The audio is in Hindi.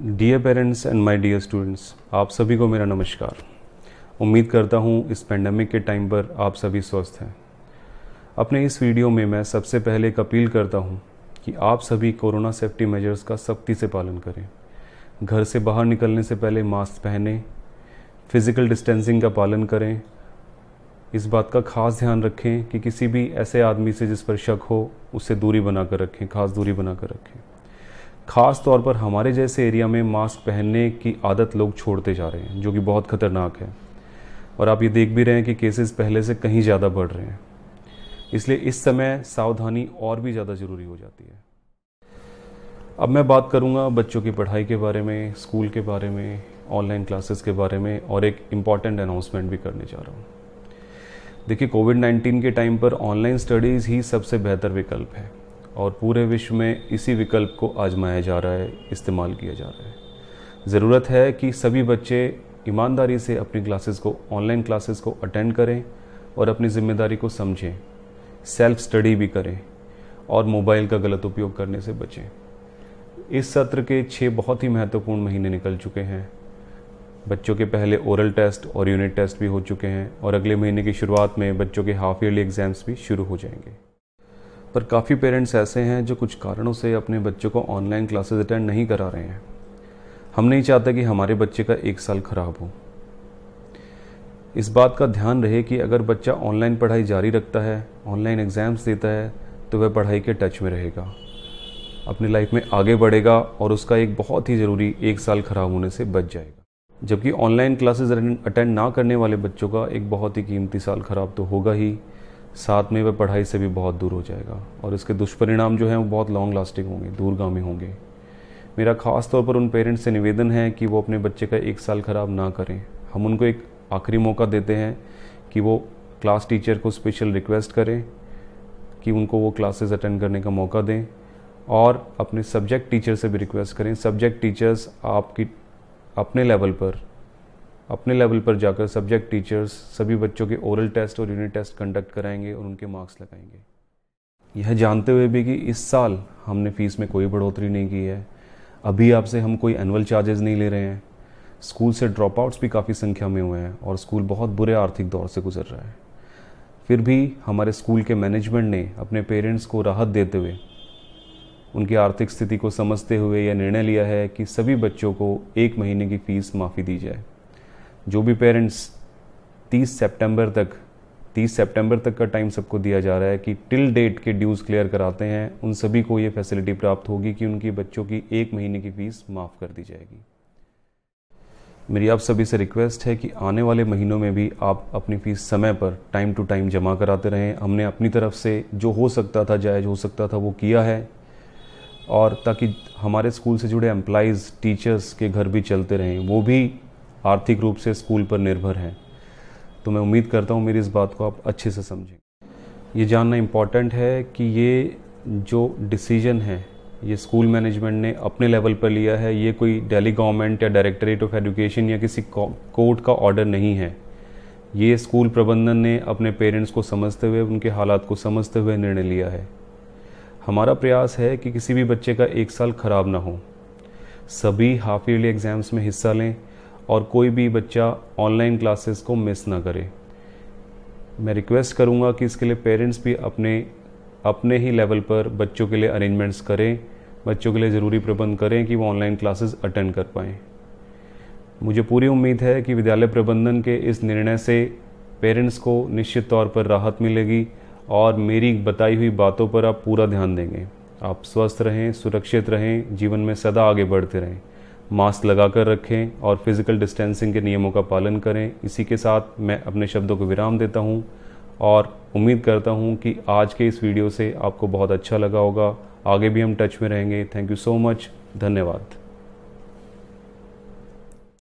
dear parents and my dear students आप सभी को मेरा नमस्कार उम्मीद करता हूँ इस पेंडेमिक के टाइम पर आप सभी स्वस्थ हैं अपने इस वीडियो में मैं सबसे पहले एक अपील करता हूँ कि आप सभी कोरोना सेफ्टी मेजर्स का सख्ती से पालन करें घर से बाहर निकलने से पहले मास्क पहने फिज़िकल डिस्टेंसिंग का पालन करें इस बात का खास ध्यान रखें कि किसी भी ऐसे आदमी से जिस पर शक हो उससे दूरी बनाकर रखें खास दूरी बनाकर रखें ख़ास तौर पर हमारे जैसे एरिया में मास्क पहनने की आदत लोग छोड़ते जा रहे हैं जो कि बहुत ख़तरनाक है और आप ये देख भी रहे हैं कि केसेस पहले से कहीं ज़्यादा बढ़ रहे हैं इसलिए इस समय सावधानी और भी ज़्यादा ज़रूरी हो जाती है अब मैं बात करूँगा बच्चों की पढ़ाई के बारे में स्कूल के बारे में ऑनलाइन क्लासेस के बारे में और एक इम्पॉर्टेंट अनाउंसमेंट भी करने जा रहा हूँ देखिए कोविड 19 के टाइम पर ऑनलाइन स्टडीज़ ही सबसे बेहतर विकल्प है और पूरे विश्व में इसी विकल्प को आजमाया जा रहा है इस्तेमाल किया जा रहा है ज़रूरत है कि सभी बच्चे ईमानदारी से अपनी क्लासेस को ऑनलाइन क्लासेस को अटेंड करें और अपनी जिम्मेदारी को समझें सेल्फ स्टडी भी करें और मोबाइल का गलत उपयोग करने से बचें इस सत्र के छः बहुत ही महत्वपूर्ण महीने निकल चुके हैं बच्चों के पहले ओरल टेस्ट और यूनिट टेस्ट भी हो चुके हैं और अगले महीने की शुरुआत में बच्चों के हाफ ईयरली एग्ज़ाम्स भी शुरू हो जाएंगे पर काफ़ी पेरेंट्स ऐसे हैं जो कुछ कारणों से अपने बच्चों को ऑनलाइन क्लासेस अटेंड नहीं करा रहे हैं हम नहीं चाहते कि हमारे बच्चे का एक साल खराब हो इस बात का ध्यान रहे कि अगर बच्चा ऑनलाइन पढ़ाई जारी रखता है ऑनलाइन एग्ज़ाम्स देता है तो वह पढ़ाई के टच में रहेगा अपनी लाइफ में आगे बढ़ेगा और उसका एक बहुत ही ज़रूरी एक साल ख़राब होने से बच जाएगा जबकि ऑनलाइन क्लासेस अटेंड ना करने वाले बच्चों का एक बहुत ही कीमती साल ख़राब तो होगा ही साथ में वह पढ़ाई से भी बहुत दूर हो जाएगा और इसके दुष्परिणाम जो हैं वो बहुत लॉन्ग लास्टिंग होंगे दूरगामी होंगे मेरा ख़ास तौर पर उन पेरेंट्स से निवेदन है कि वो अपने बच्चे का एक साल ख़राब ना करें हम उनको एक आखिरी मौका देते हैं कि वो क्लास टीचर को स्पेशल रिक्वेस्ट करें कि उनको वो क्लासेस अटेंड करने का मौका दें और अपने सब्जेक्ट टीचर से भी रिक्वेस्ट करें सब्जेक्ट टीचर्स आपकी अपने लेवल पर अपने लेवल पर जाकर सब्जेक्ट टीचर्स सभी बच्चों के ओरल टेस्ट और यूनिट टेस्ट कंडक्ट कराएंगे और उनके मार्क्स लगाएंगे यह जानते हुए भी कि इस साल हमने फ़ीस में कोई बढ़ोतरी नहीं की है अभी आपसे हम कोई एनुअल चार्जेस नहीं ले रहे हैं स्कूल से ड्रॉप आउट्स भी काफ़ी संख्या में हुए हैं और स्कूल बहुत बुरे आर्थिक दौर से गुजर रहा है फिर भी हमारे स्कूल के मैनेजमेंट ने अपने पेरेंट्स को राहत देते हुए उनकी आर्थिक स्थिति को समझते हुए यह निर्णय लिया है कि सभी बच्चों को एक महीने की फ़ीस माफ़ी दी जाए जो भी पेरेंट्स 30 सितंबर तक 30 सितंबर तक का टाइम सबको दिया जा रहा है कि टिल डेट के ड्यूज़ क्लियर कराते हैं उन सभी को ये फैसिलिटी प्राप्त होगी कि उनकी बच्चों की एक महीने की फ़ीस माफ़ कर दी जाएगी मेरी आप सभी से रिक्वेस्ट है कि आने वाले महीनों में भी आप अपनी फ़ीस समय पर टाइम टू टाइम जमा कराते रहें हमने अपनी तरफ से जो हो सकता था जायज़ हो सकता था वो किया है और ताकि हमारे स्कूल से जुड़े एम्प्लाइज़ टीचर्स के घर भी चलते रहें वो भी आर्थिक रूप से स्कूल पर निर्भर हैं तो मैं उम्मीद करता हूँ मेरी इस बात को आप अच्छे से समझें ये जानना इम्पॉर्टेंट है कि ये जो डिसीजन है ये स्कूल मैनेजमेंट ने अपने लेवल पर लिया है ये कोई दिल्ली गवर्नमेंट या डायरेक्टरेट ऑफ एजुकेशन या किसी कोर्ट का ऑर्डर नहीं है ये स्कूल प्रबंधन ने अपने पेरेंट्स को समझते हुए उनके हालात को समझते हुए निर्णय लिया है हमारा प्रयास है कि किसी भी बच्चे का एक साल ख़राब ना हो सभी हाफ ईयरली एग्ज़ाम्स में हिस्सा लें और कोई भी बच्चा ऑनलाइन क्लासेस को मिस ना करे मैं रिक्वेस्ट करूँगा कि इसके लिए पेरेंट्स भी अपने अपने ही लेवल पर बच्चों के लिए अरेंजमेंट्स करें बच्चों के लिए ज़रूरी प्रबंध करें कि वो ऑनलाइन क्लासेस अटेंड कर पाएँ मुझे पूरी उम्मीद है कि विद्यालय प्रबंधन के इस निर्णय से पेरेंट्स को निश्चित तौर पर राहत मिलेगी और मेरी बताई हुई बातों पर आप पूरा ध्यान देंगे आप स्वस्थ रहें सुरक्षित रहें जीवन में सदा आगे बढ़ते रहें मास्क लगा कर रखें और फिज़िकल डिस्टेंसिंग के नियमों का पालन करें इसी के साथ मैं अपने शब्दों को विराम देता हूँ और उम्मीद करता हूँ कि आज के इस वीडियो से आपको बहुत अच्छा लगा होगा आगे भी हम टच में रहेंगे थैंक यू सो मच धन्यवाद